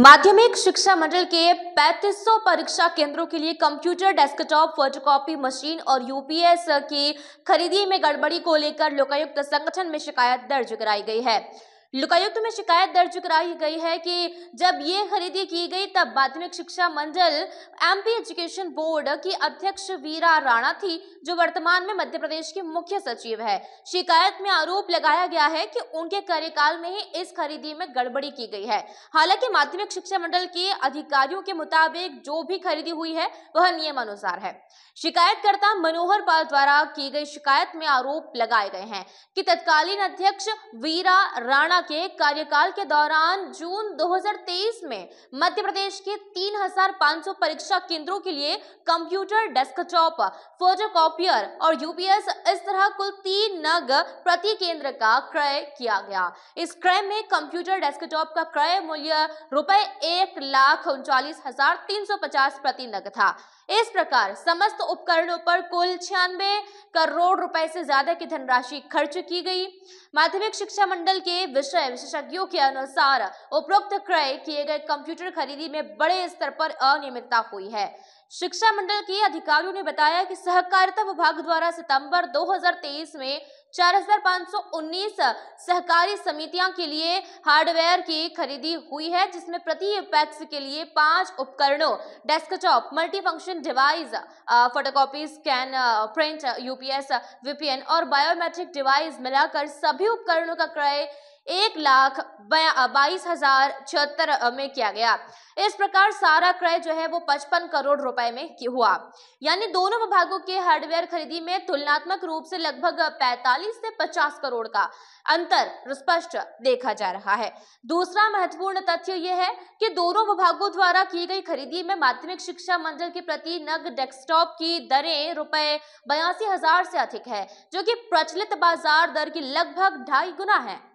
माध्यमिक शिक्षा मंडल के 3500 परीक्षा केंद्रों के लिए कंप्यूटर डेस्कटॉप फोटोकॉपी मशीन और यूपीएस की खरीदी में गड़बड़ी को लेकर लोकायुक्त संगठन में शिकायत दर्ज कराई गई है लोकायुक्त में शिकायत दर्ज कराई गई है कि जब ये खरीदी की गई तब माध्यमिक शिक्षा मंडल एमपी एजुकेशन बोर्ड की अध्यक्ष वीरा राणा थी जो वर्तमान में मध्य प्रदेश की मुख्य सचिव है शिकायत में आरोप लगाया गया है कि उनके कार्यकाल में ही इस खरीदी में गड़बड़ी की गई है हालांकि माध्यमिक शिक्षा मंडल के अधिकारियों के मुताबिक जो भी खरीदी हुई है वह नियमानुसार है शिकायतकर्ता मनोहर पाल द्वारा की गई शिकायत में आरोप लगाए गए हैं कि तत्कालीन अध्यक्ष वीरा राणा सरकारा के कार्यकाल के दौरान जून 2023 में मध्य प्रदेश के 3,500 परीक्षा केंद्रों के लिए कंप्यूटर डेस्कटॉप कॉपियर और यूपीएस इस तरह कुल तीन नग प्रति केंद्र का क्रय किया गया इस क्रय में कंप्यूटर डेस्कटॉप का क्रय मूल्य रुपए एक लाख उनचालीस हजार तीन सौ पचास प्रति नग था इस प्रकार समस्त उपकरणों पर कुल छियानवे करोड़ रुपए से ज्यादा की धनराशि खर्च की गई माध्यमिक शिक्षा मंडल के विषय विशेषज्ञों के अनुसार उपरोक्त क्रय किए गए कंप्यूटर खरीदी में बड़े स्तर पर अनियमितता हुई है शिक्षा मंडल के अधिकारियों ने बताया कि सहकारिता विभाग द्वारा सितंबर 2023 में 4519 सहकारी समितियां के लिए हार्डवेयर की खरीदी हुई है जिसमें प्रति पैक्स के लिए पांच उपकरणों desktop multifunction device photocopy scan print UPS VPN और बायोमेट्रिक डिवाइस मिलाकर सभी उपकरणों का क्रय एक लाख बाईस हजार छिहत्तर में किया गया इस प्रकार सारा क्रय जो है वो पचपन करोड़ रुपए में हुआ यानी दोनों विभागों के हार्डवेयर खरीदी में तुलनात्मक रूप से लगभग 45 से 50 करोड़ का अंतर स्पष्ट देखा जा रहा है दूसरा महत्वपूर्ण तथ्य यह है कि दोनों विभागों द्वारा की गई खरीदी में माध्यमिक शिक्षा मंडल के प्रति नग डेस्कटॉप की दरें रुपए बयासी हजार से अधिक है जो कि प्रचलित बाजार दर की लगभग ढाई गुना है